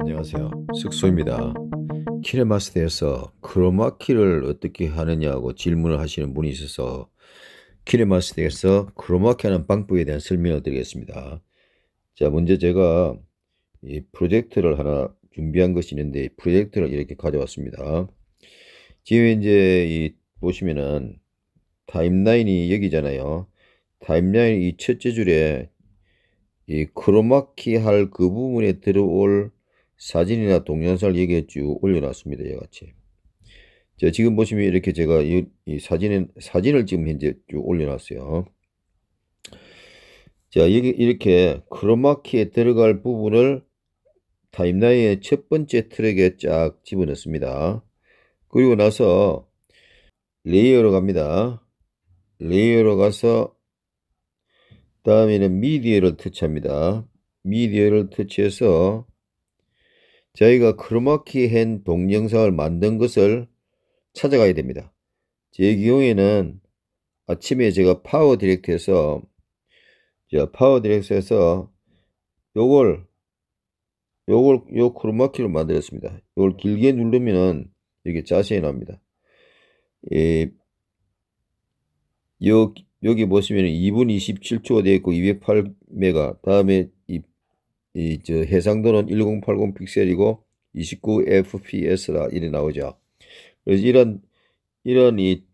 안녕하세요. 숙소입니다. 키레마스터에서 크로마키를 어떻게 하느냐고 질문을 하시는 분이 있어서 키레마스터에서 크로마키 하는 방법에 대한 설명을 드리겠습니다. 자, 먼저 제가 이 프로젝트를 하나 준비한 것이 있는데 프로젝트를 이렇게 가져왔습니다. 지금 이제 이 보시면은 타임라인이 여기잖아요. 타임라인 이 첫째 줄에 이 크로마키 할 그 부분에 들어올 사진이나 동영상을 여기에 쭉 올려놨습니다. 이와 같이. 자, 지금 보시면 이렇게 제가 이, 이사진 사진을 지금 현재 쭉 올려놨어요. 자, 여기 이렇게 크로마키에 들어갈 부분을 타임라인의 첫 번째 트랙에 쫙 집어넣습니다. 그리고 나서 레이어로 갑니다. 레이어로 가서 다음에는 미디어를 터치합니다. 미디어를 터치해서 저희가 크로마키한 동영상을 만든 것을 찾아가야 됩니다. 제 경우에는 아침에 제가 파워 디렉트에서 파워 디렉트에서 요걸 요걸 요 크로마키로 만들었습니다. 요걸 길게 누르면은 이렇게 자세히 나옵니다. 예, 요 여기 보시면 2분 27초가 되어 있고 208메가 다음에 이, 이저 해상도는 1080 픽셀이고 29 fps라 이래 나오죠. 그래서 이런 이런 이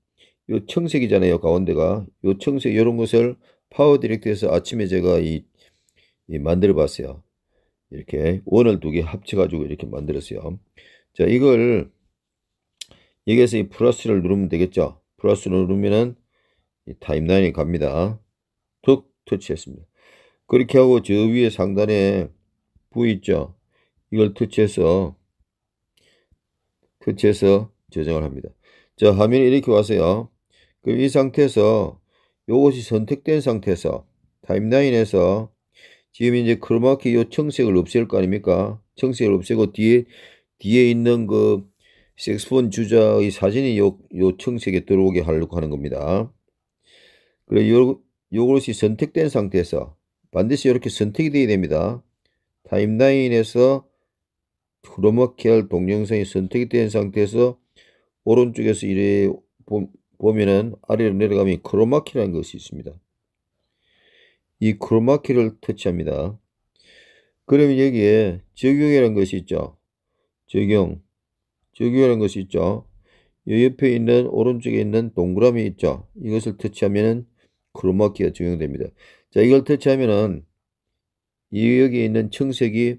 요 청색이잖아요 가운데가 요 청색 이런 것을 파워 디렉트에서 아침에 제가 이, 이 만들어 봤어요. 이렇게 원을 두 개 합쳐 가지고 이렇게 만들었어요. 자 이걸 여기에서 이 플러스를 누르면 되겠죠. 플러스 를 누르면은 타임라인이 갑니다. 툭 터치했습니다. 그렇게 하고 저 위에 상단에 부 있죠? 이걸 터치해서 터치해서 저장을 합니다. 자 화면이 이렇게 왔어요. 그럼 이 상태에서 이것이 선택된 상태에서 타임라인에서 지금 이제 크로마키 요 청색을 없앨 거 아닙니까? 청색을 없애고 뒤에 뒤에 있는 그 색스폰 주자의 사진이 요, 요 청색에 들어오게 하려고 하는 겁니다. 그래 요, 요것이 선택된 상태에서 반드시 이렇게 선택이 되어야 됩니다. 타임라인에서 크로마키 동영상이 선택이 된 상태에서 오른쪽에서 이래 보면은 아래로 내려가면 크로마키라는 것이 있습니다. 이 크로마키를 터치합니다. 그러면 여기에 적용이라는 것이 있죠. 적용. 적용이라는 것이 있죠. 이 옆에 있는 오른쪽에 있는 동그라미 있죠. 이것을 터치하면은 크로마키가 적용됩니다. 자, 이걸 터치하면은 이 여기 있는 청색이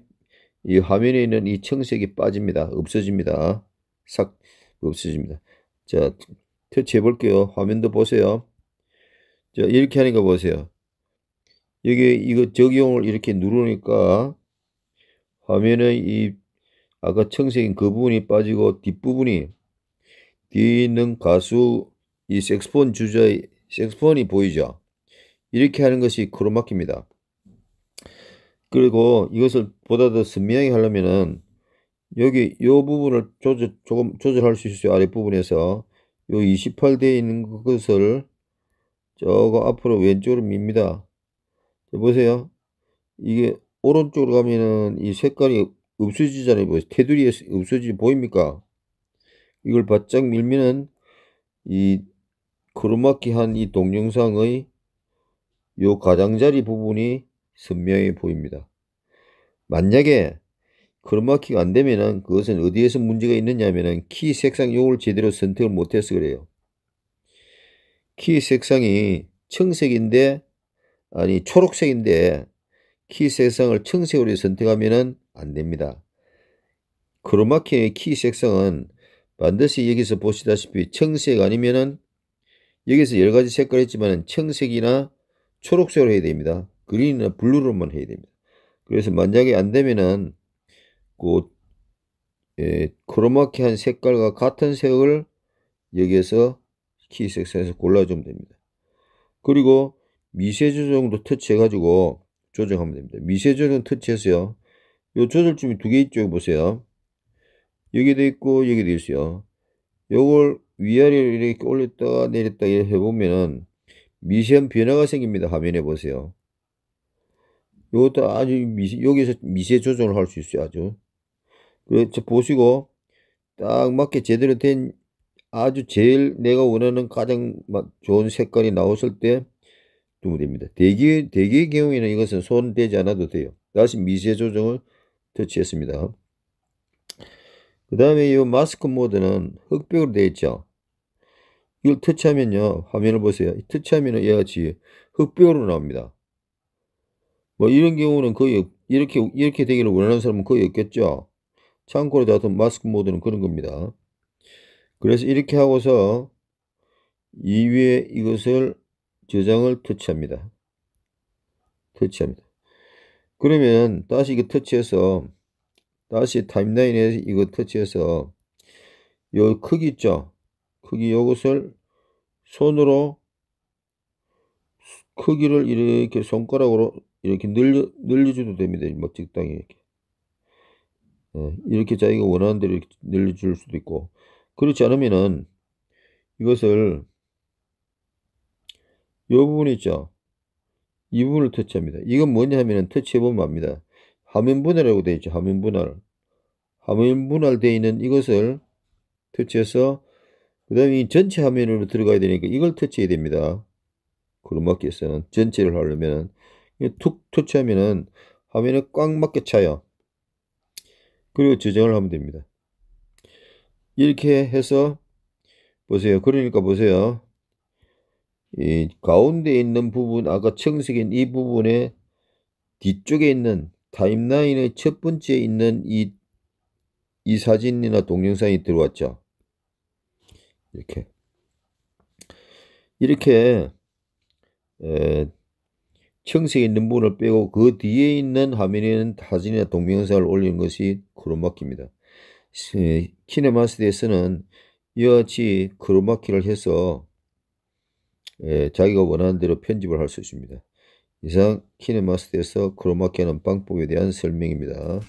이 화면에 있는 이 청색이 빠집니다. 없어집니다. 싹 없어집니다. 자, 터치해 볼게요. 화면도 보세요. 자, 이렇게 하니까 보세요. 여기 이거 적용을 이렇게 누르니까 화면에 이 아까 청색인 그 부분이 빠지고 뒷부분이 뒤에 있는 가수 이 색스폰 주자의 색스폰이 보이죠. 이렇게 하는 것이 크로마키입니다. 그리고 이것을 보다 더선명히 하려면은 여기 이 부분을 조절, 조금 조절할 수 있어요. 아랫부분에서 이 28대에 있는 것을 저거 앞으로 왼쪽으로 밉니다. 보세요. 이게 오른쪽으로 가면은 이 색깔이 없어지잖아요. 보세요. 뭐 테두리에 없어지 보입니까? 이걸 바짝 밀면은 이 크로마키한 이 동영상의 요 가장자리 부분이 선명해 보입니다. 만약에 크로마키가 안되면 그것은 어디에서 문제가 있느냐면은 키 색상 용을 제대로 선택을 못해서 그래요. 키 색상이 청색인데 아니 초록색인데 키 색상을 청색으로 선택하면 안됩니다. 크로마키의 키 색상은 반드시 여기서 보시다시피 청색 아니면은 여기서 여러 가지 색깔 했지만 청색이나 초록색으로 해야 됩니다. 그린이나 블루로만 해야 됩니다. 그래서 만약에 안 되면은 그 예, 크로마키한 색깔과 같은 색을 여기에서 키 섹션에서 골라주면 됩니다. 그리고 미세 조정도 터치해가지고 조정하면 됩니다. 미세 조정 터치해서요. 요 조절점이 두 개 있죠. 보세요. 여기도 있고 여기도 있어요. 요걸 위아래로 이렇게 올렸다 내렸다 이렇게 해보면은 미세한 변화가 생깁니다. 화면에 보세요. 이것도 아주 미세, 여기서 미세 조정을 할 수 있어요. 아주. 그래서 보시고 딱 맞게 제대로 된 아주 제일 내가 원하는 가장 좋은 색깔이 나왔을 때 두면 됩니다. 대기, 대기의 경우에는 이것은 손 대지 않아도 돼요. 다시 미세 조정을 터치했습니다. 그 다음에 이 마스크 모드는 흑백으로 되어 있죠. 이걸 터치하면요. 화면을 보세요. 터치하면은 얘같이 흑백으로 나옵니다. 뭐 이런 경우는 거의 이렇게 이렇게 되기를 원하는 사람은 거의 없겠죠. 참고로 나도 마스크 모드는 그런 겁니다. 그래서 이렇게 하고서 2위에 이것을 저장을 터치합니다. 터치합니다. 그러면 다시 이거 터치해서 다시 타임라인에 이거 터치해서 요 크기 있죠? 크기 요것을 손으로 크기를 이렇게 손가락으로 이렇게 늘려, 늘려줘도 됩니다. 막 적당히 이렇게. 어, 이렇게 자기가 원하는 대로 늘려줄 수도 있고. 그렇지 않으면은 이것을 이 부분 있죠. 이 부분을 터치합니다. 이건 뭐냐 하면은 터치해보면 압니다. 화면 분할이라고 되어 있죠. 화면 분할. 화면 분할되어 있는 이것을 터치해서 그 다음에 이 전체 화면으로 들어가야 되니까 이걸 터치해야 됩니다. 그름막기에서는 전체를 하려면 툭 터치하면은 화면에 꽉 맞게 차요. 그리고 저장을 하면 됩니다. 이렇게 해서 보세요. 그러니까 보세요. 이 가운데 있는 부분 아까 청색인 이 부분에 뒤쪽에 있는 타임라인의 첫 번째 에 있는 이, 이 사진이나 동영상이 들어왔죠. 이렇게 이렇게 에, 청색 있는 부분을 빼고 그 뒤에 있는 화면에는 사진이나 동영상을 올리는 것이 크로마키입니다. 키네마스에서는 이와 같이 크로마키를 해서 에, 자기가 원하는 대로 편집을 할 수 있습니다. 이상 키네마스에서 크로마키하는 방법에 대한 설명입니다.